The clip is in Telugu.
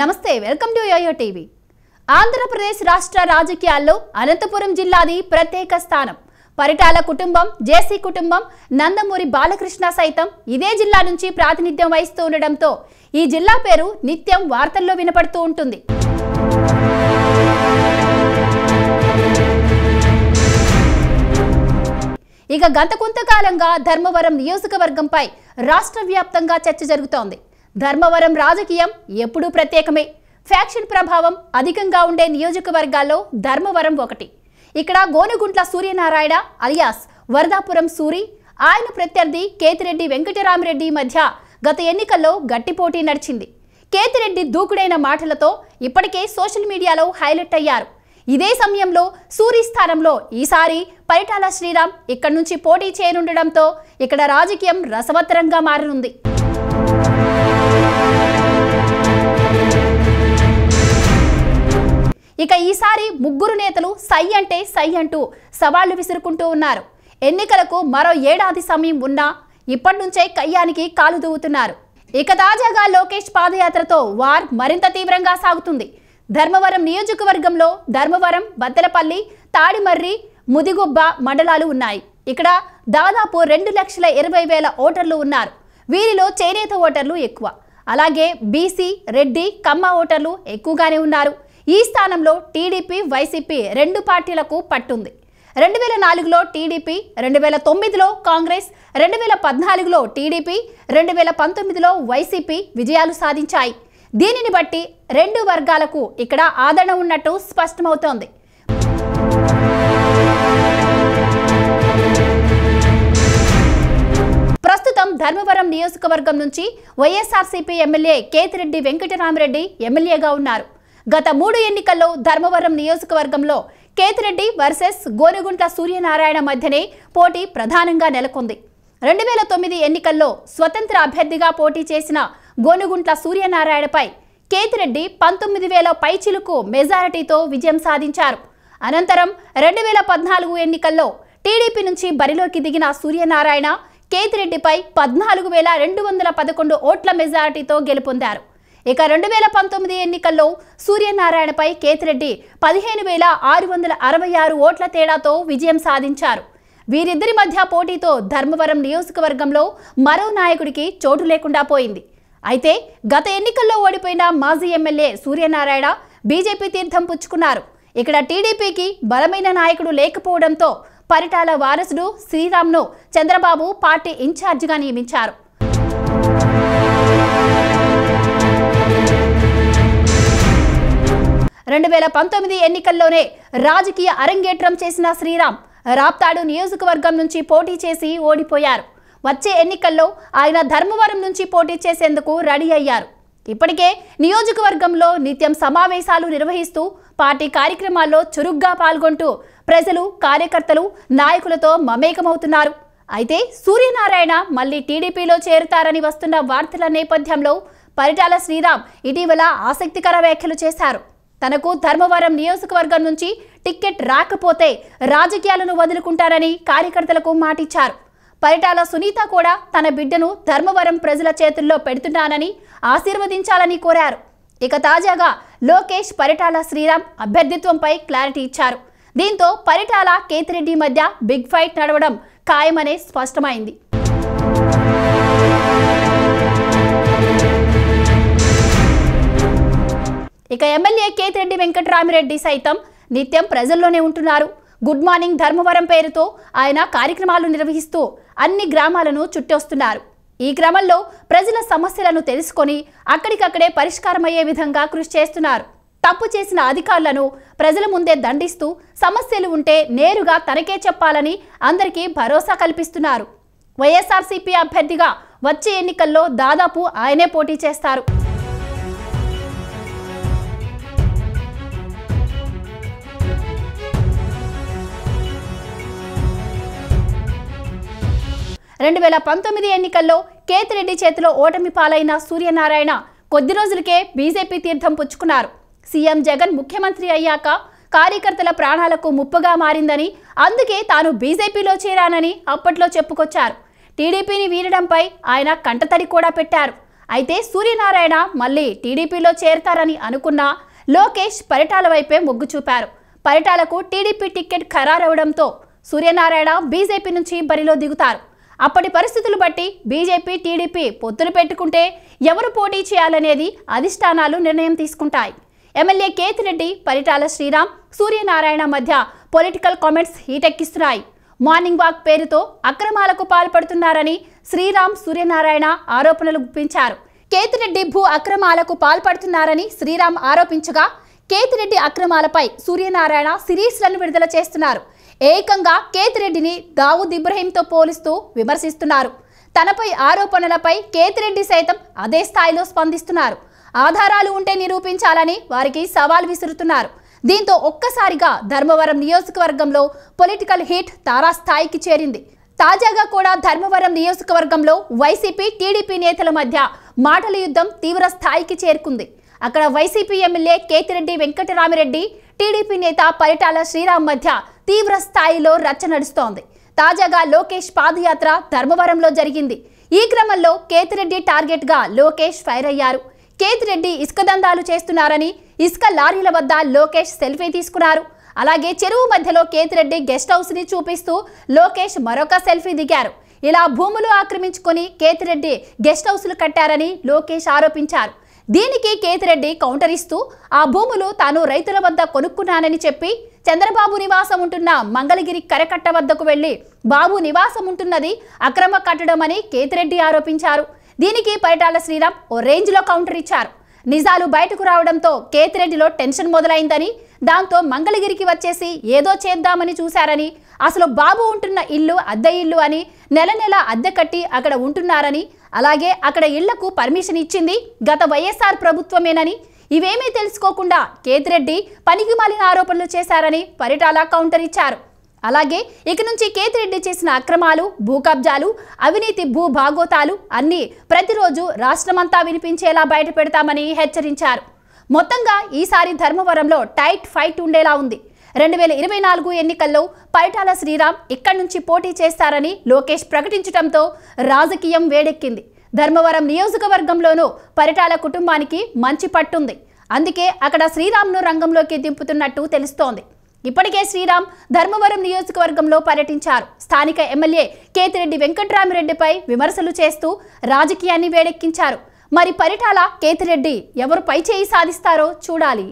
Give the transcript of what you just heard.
నమస్తే welcome to YOYO TV Andhra Pradesh రాష్ట్ర రాజకీయాల్లో అనంతపురం జిల్లాది ప్రత్యేక స్థానం పరిటాల కుటుంబం జేసీ కుటుంబం నందమూరి బాలకృష్ణ సైతం ఇదే జిల్లా నుంచి ప్రాతినిధ్యం వహిస్తూ ఉండడంతో ఈ జిల్లా పేరు నిత్యం వార్తల్లో వినపడుతూ ఉంటుంది ఇక గత కొంతకాలంగా ధర్మవరం నియోజకవర్గంపై రాష్ట్ర వ్యాప్తంగా చర్చ జరుగుతోంది ధర్మవరం రాజకీయం ఎప్పుడూ ప్రత్యేకమే ఫ్యాక్షన్ ప్రభావం అధికంగా ఉండే నియోజకవర్గాల్లో ధర్మవరం ఒకటి ఇక్కడ గోనుగుంట్ల సూర్యనారాయణ అలియాస్ వరదాపురం సూరి ఆయన ప్రత్యర్థి కేతిరెడ్డి వెంకటరామరెడ్డి మధ్య గత ఎన్నికల్లో గట్టి పోటీ నడిచింది కేతిరెడ్డి దూకుడైన మాటలతో ఇప్పటికే సోషల్ మీడియాలో హైలైట్ అయ్యారు ఇదే సమయంలో సూరి స్థానంలో ఈసారి పరిటాల శ్రీరామ్ ఇక్కడ నుంచి పోటీ చేయనుండటంతో ఇక్కడ రాజకీయం రసవత్తరంగా మారనుంది ఇక ఈసారి ముగ్గురు నేతలు సై అంటే సై అంటూ సవాళ్లు విసురుకుంటూ ఉన్నారు ఎన్నికలకు మరో ఏడాది సమయం ఉన్నా ఇప్పటి నుంచే కయ్యానికి కాలు దూవుతున్నారు ఇక తాజాగా లోకేష్ పాదయాత్రతో వార్ మరింత తీవ్రంగా సాగుతుంది ధర్మవరం నియోజకవర్గంలో ధర్మవరం బద్దలపల్లి తాడిమర్రి ముదిగుబ్బ మండలాలు ఉన్నాయి ఇక్కడ దాదాపు రెండు లక్షల ఇరవై వేల ఓటర్లు ఉన్నారు వీరిలో చేనేత ఓటర్లు ఎక్కువ అలాగే బీసీ రెడ్డి కమ్మ ఓటర్లు ఎక్కువగానే ఉన్నారు ఈ స్థానంలో టీడీపీ వైసీపీ రెండు పార్టీలకు పట్టుంది రెండు వేల నాలుగులో టీడీపీ రెండు వేల తొమ్మిదిలో కాంగ్రెస్ రెండు వేల పద్నాలుగులో టీడీపీ రెండు వేల పంతొమ్మిదిలో వైసీపీ విజయాలు సాధించాయి దీనిని బట్టి రెండు వర్గాలకు ఇక్కడ ఆదరణ ఉన్నట్టు స్పష్టమవుతోంది ప్రస్తుతం ధర్మవరం నియోజకవర్గం నుంచి వైఎస్ఆర్సీపీ ఎమ్మెల్యే కేతిరెడ్డి వెంకటరామిరెడ్డి ఎమ్మెల్యేగా ఉన్నారు గత మూడు ఎన్నికల్లో ధర్మవరం నియోజకవర్గంలో కేతిరెడ్డి వర్సెస్ గోనెగుంట్ల సూర్యనారాయణ మధ్యనే పోటీ ప్రధానంగా నెలకొంది రెండు వేల తొమ్మిది ఎన్నికల్లో స్వతంత్ర అభ్యర్థిగా పోటీ చేసిన గోనుగుంట్ల సూర్యనారాయణపై కేతిరెడ్డి పంతొమ్మిది వేల పైచిలుకు మెజారిటీతో విజయం సాధించారు అనంతరం రెండు వేల పద్నాలుగు ఎన్నికల్లో టీడీపీ నుంచి బరిలోకి దిగిన సూర్యనారాయణ కేతిరెడ్డిపై పద్నాలుగు వేల రెండు వందల పదకొండు ఓట్ల మెజారిటీతో గెలుపొందారు ఇక రెండు వేల పంతొమ్మిది ఎన్నికల్లో సూర్యనారాయణపై కేతిరెడ్డి పదిహేను వేల ఆరు వందల అరవై ఆరు ఓట్ల తేడాతో విజయం సాధించారు వీరిద్దరి మధ్య పోటీతో ధర్మవరం నియోజకవర్గంలో మరో నాయకుడికి చోటు లేకుండా పోయింది అయితే గత ఎన్నికల్లో ఓడిపోయిన మాజీ ఎమ్మెల్యే సూర్యనారాయణ బీజేపీ తీర్థం పుచ్చుకున్నారు ఇక్కడ టీడీపీకి బలమైన నాయకుడు లేకపోవడంతో పరిటాల వారసుడు శ్రీరామ్ను చంద్రబాబు పార్టీ ఇన్ఛార్జిగా నియమించారు రెండు వేల పంతొమ్మిది ఎన్నికల్లోనే రాజకీయ అరంగేట్రం చేసిన శ్రీరామ్ రాప్తాడు నియోజకవర్గం నుంచి పోటీ చేసి ఓడిపోయారు వచ్చే ఎన్నికల్లో ఆయన ధర్మవరం నుంచి పోటీ చేసేందుకు రెడీ అయ్యారు ఇప్పటికే నియోజకవర్గంలో నిత్యం సమావేశాలు నిర్వహిస్తూ పార్టీ కార్యక్రమాల్లో చురుగ్గా పాల్గొంటూ ప్రజలు కార్యకర్తలు నాయకులతో మమేకమవుతున్నారు అయితే సూర్యనారాయణ మళ్ళీ టీడీపీలో చేరుతారని వస్తున్న వార్తల నేపథ్యంలో పరిటాల శ్రీరామ్ ఇటీవల ఆసక్తికర వ్యాఖ్యలు చేశారు తనకు ధర్మవరం నియోజకవర్గం నుంచి టిక్కెట్ రాకపోతే రాజకీయాలను వదులుకుంటారని కార్యకర్తలకు మాటిచ్చారు పరిటాల సునీత కూడా తన బిడ్డను ధర్మవరం ప్రజల చేతుల్లో పెడుతున్నానని ఆశీర్వదించాలని కోరారు ఇక తాజాగా లోకేష్ పరిటాల శ్రీరామ్ అభ్యర్థిత్వంపై క్లారిటీ ఇచ్చారు దీంతో పరిటాల కేతిరెడ్డి మధ్య బిగ్ ఫైట్ నడవడం ఖాయమనే స్పష్టమైంది ఇక ఎమ్మెల్యే కేతిరెడ్డి వెంకటరామిరెడ్డి సైతం నిత్యం ప్రజల్లోనే ఉంటున్నారు గుడ్ మార్నింగ్ ధర్మవరం పేరుతో ఆయన కార్యక్రమాలు నిర్వహిస్తూ అన్ని గ్రామాలను చుట్టొస్తున్నారు ఈ క్రమంలో ప్రజల సమస్యలను తెలుసుకొని అక్కడికక్కడే పరిష్కారమయ్యే విధంగా కృషి చేస్తున్నారు తప్పు చేసిన అధికారులను ప్రజల ముందే దండిస్తూ సమస్యలు ఉంటే నేరుగా తనకే చెప్పాలని అందరికీ భరోసా కల్పిస్తున్నారు వైఎస్ఆర్సీపీ అభ్యర్థిగా వచ్చే ఎన్నికల్లో దాదాపు ఆయనే పోటీ చేస్తారు రెండు వేల పంతొమ్మిది ఎన్నికల్లో కేతిరెడ్డి చేతిలో ఓటమి పాలైన సూర్యనారాయణ కొద్ది రోజులకే బీజేపీ తీర్థం పుచ్చుకున్నారు సీఎం జగన్ ముఖ్యమంత్రి అయ్యాక కార్యకర్తల ప్రాణాలకు ముప్పుగా మారిందని అందుకే తాను బీజేపీలో చేరానని అప్పట్లో చెప్పుకొచ్చారు టీడీపీని వీడడంపై ఆయన కంటతడి కూడా పెట్టారు అయితే సూర్యనారాయణ మళ్ళీ టీడీపీలో చేరతారని అనుకున్న లోకేష్ పరిటాల వైపే మొగ్గు చూపారు పరిటాలకు టీడీపీ టికెట్ ఖరారవడంతో సూర్యనారాయణ బీజేపీ నుంచి బరిలో దిగుతారు అప్పటి పరిస్థితులు బట్టి బీజేపీ టీడీపీ పొత్తులు పెట్టుకుంటే ఎవరు పోటీ చేయాలనేది అధిష్టానాలు నిర్ణయం తీసుకుంటాయి ఎమ్మెల్యే కేతిరెడ్డి పరిటాల శ్రీరామ్ సూర్యనారాయణ మధ్య పొలిటికల్ కామెంట్స్ హీటెక్కిస్తున్నాయి మార్నింగ్ వాక్ పేరుతో అక్రమాలకు పాల్పడుతున్నారని శ్రీరామ్ సూర్యనారాయణ ఆరోపణలు గుప్పించారు కేతిరెడ్డి భూ అక్రమాలకు పాల్పడుతున్నారని శ్రీరామ్ ఆరోపించగా కేతిరెడ్డి అక్రమాలపై సూర్యనారాయణ సిరీస్లను విడుదల చేస్తున్నారు ఏకంగా కేత్ రెడ్డిని దావుద్ ఇబ్రహీంతో పోలిస్తూ విమర్శిస్తున్నారు తనపై ఆరోపణలపై కేత్ రెడ్డి సైతం అదే స్థాయిలో స్పందిస్తున్నారు ఆధారాలు ఉంటే నిరూపించాలని వారికి సవాల్ విసురుతున్నారు దీంతో ఒక్కసారిగా ధర్మవరం నియోజకవర్గంలో పొలిటికల్ హీట్ తారాస్థాయికి చేరింది తాజాగా కూడా ధర్మవరం నియోజకవర్గంలో వైసీపీ టీడీపీ నేతల మధ్య మాటల యుద్ధం తీవ్ర స్థాయికి చేరుకుంది అక్కడ YCP MLA Kethireddy Venkatarami Reddy TDP నేత పరిటాల శ్రీరామ్ మధ్య తీవ్ర స్థాయిలో రచ్చ నడుస్తోంది తాజాగా లోకేష్ పాదయాత్ర ధర్మవరంలో జరిగింది ఈ క్రమంలో కేతిరెడ్డి టార్గెట్గా లోకేష్ ఫైర్ అయ్యారు కేతిరెడ్డి ఇసుక దందాలు చేస్తున్నారని ఇసుక లారీల వద్ద లోకేష్ సెల్ఫీ తీసుకున్నారు అలాగే చెరువు మధ్యలో కేతిరెడ్డి గెస్ట్ హౌస్ని చూపిస్తూ లోకేష్ మరొక సెల్ఫీ దిగారు ఇలా భూములు ఆక్రమించుకొని కేతిరెడ్డి గెస్ట్ హౌస్లు కట్టారని లోకేష్ ఆరోపించారు దీనికి కేతిరెడ్డి కౌంటర్ ఇస్తూ ఆ భూములు తాను రైతుల వద్ద కొనుక్కున్నానని చెప్పి చంద్రబాబు నివాసం ఉంటున్న మంగళగిరి కరకట్ట వద్దకు వెళ్లి బాబు నివాసం ఉంటున్నది అక్రమ కట్టడమని కేతిరెడ్డి ఆరోపించారు దీనికి పరిటాల శ్రీరామ్ ఓ రేంజ్లో కౌంటర్ ఇచ్చారు నిజాలు బయటకు రావడంతో కేతిరెడ్డిలో టెన్షన్ మొదలైందని దాంతో మంగళగిరికి వచ్చేసి ఏదో చేద్దామని చూశారని అసలు బాబు ఉంటున్న ఇల్లు అద్దె ఇల్లు అని నెల నెల అద్దె కట్టి అక్కడ ఉంటున్నారని అలాగే అక్కడ ఇళ్లకు పర్మిషన్ ఇచ్చింది గత వైఎస్ఆర్ ప్రభుత్వమేనని ఇవేమీ తెలుసుకోకుండా కేతిరెడ్డి పనికి మాలిన ఆరోపణలు చేశారని పరిటాల కౌంటర్ ఇచ్చారు అలాగే ఇక నుంచి కేతిరెడ్డి చేసిన అక్రమాలు భూ కబ్జాలు అవినీతి భూ భాగోతాలు అన్నీ ప్రతిరోజు రాష్ట్రమంతా వినిపించేలా బయట పెడతామని హెచ్చరించారు మొత్తంగా ఈసారి ధర్మవరంలో టైట్ ఫైట్ ఉండేలా ఉంది రెండు వేల ఇరవై నాలుగు ఎన్నికల్లో పైటాల శ్రీరామ్ ఇక్కడి నుంచి పోటీ చేస్తారని లోకేష్ ప్రకటించడంతో రాజకీయం వేడెక్కింది ధర్మవరం నియోజకవర్గంలోనూ పరిటాల కుటుంబానికి మంచి పట్టుంది అందుకే అక్కడ శ్రీరామ్ను రంగంలోకి దింపుతున్నట్టు తెలుస్తోంది ఇప్పటికే శ్రీరామ్ ధర్మవరం నియోజకవర్గంలో పర్యటించారు స్థానిక ఎమ్మెల్యే కేతిరెడ్డి వెంకట్రామిరెడ్డిపై విమర్శలు చేస్తూ రాజకీయాన్ని వేడెక్కించారు మరి పరిటాల కేతిరెడ్డి ఎవరు పై చేయి సాధిస్తారో చూడాలి